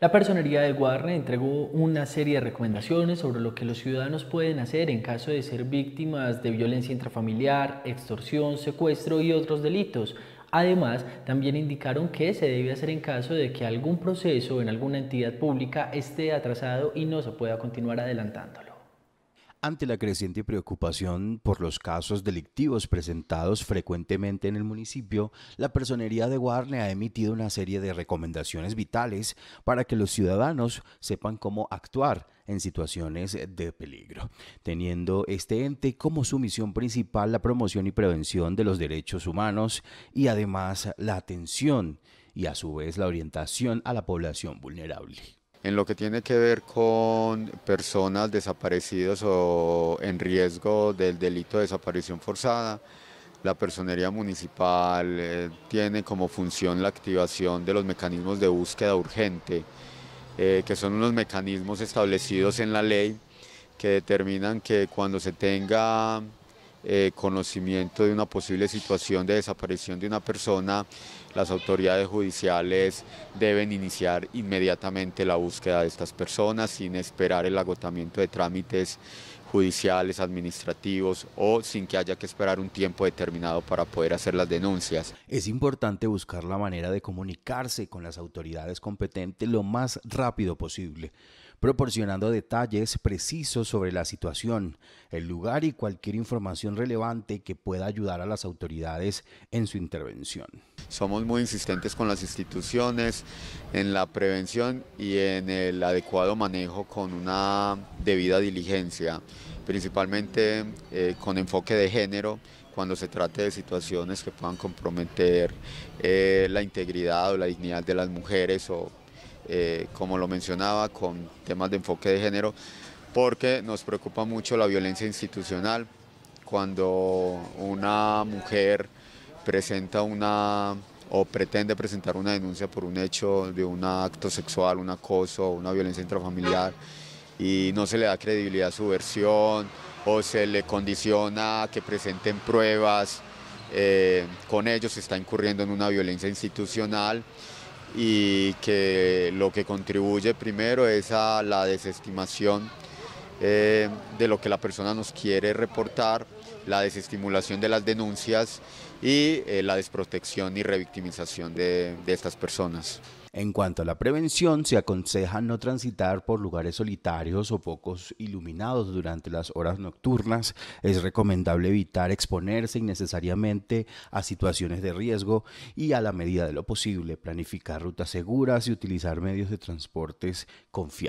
La personería de Warner entregó una serie de recomendaciones sobre lo que los ciudadanos pueden hacer en caso de ser víctimas de violencia intrafamiliar, extorsión, secuestro y otros delitos. Además, también indicaron qué se debe hacer en caso de que algún proceso en alguna entidad pública esté atrasado y no se pueda continuar adelantándolo. Ante la creciente preocupación por los casos delictivos presentados frecuentemente en el municipio, la Personería de Guarne ha emitido una serie de recomendaciones vitales para que los ciudadanos sepan cómo actuar en situaciones de peligro, teniendo este ente como su misión principal la promoción y prevención de los derechos humanos y además la atención y a su vez la orientación a la población vulnerable. En lo que tiene que ver con personas desaparecidas o en riesgo del delito de desaparición forzada, la personería municipal eh, tiene como función la activación de los mecanismos de búsqueda urgente, eh, que son unos mecanismos establecidos en la ley que determinan que cuando se tenga eh, conocimiento de una posible situación de desaparición de una persona, las autoridades judiciales deben iniciar inmediatamente la búsqueda de estas personas sin esperar el agotamiento de trámites judiciales, administrativos o sin que haya que esperar un tiempo determinado para poder hacer las denuncias. Es importante buscar la manera de comunicarse con las autoridades competentes lo más rápido posible proporcionando detalles precisos sobre la situación, el lugar y cualquier información relevante que pueda ayudar a las autoridades en su intervención. Somos muy insistentes con las instituciones en la prevención y en el adecuado manejo con una debida diligencia, principalmente eh, con enfoque de género cuando se trate de situaciones que puedan comprometer eh, la integridad o la dignidad de las mujeres o eh, como lo mencionaba, con temas de enfoque de género, porque nos preocupa mucho la violencia institucional cuando una mujer presenta una o pretende presentar una denuncia por un hecho de un acto sexual, un acoso, una violencia intrafamiliar y no se le da credibilidad a su versión o se le condiciona que presenten pruebas, eh, con ello se está incurriendo en una violencia institucional y que lo que contribuye primero es a la desestimación eh, de lo que la persona nos quiere reportar, la desestimulación de las denuncias y eh, la desprotección y revictimización de estas personas. En cuanto a la prevención, se aconseja no transitar por lugares solitarios o pocos iluminados durante las horas nocturnas. Es recomendable evitar exponerse innecesariamente a situaciones de riesgo y a la medida de lo posible planificar rutas seguras y utilizar medios de transportes confiables.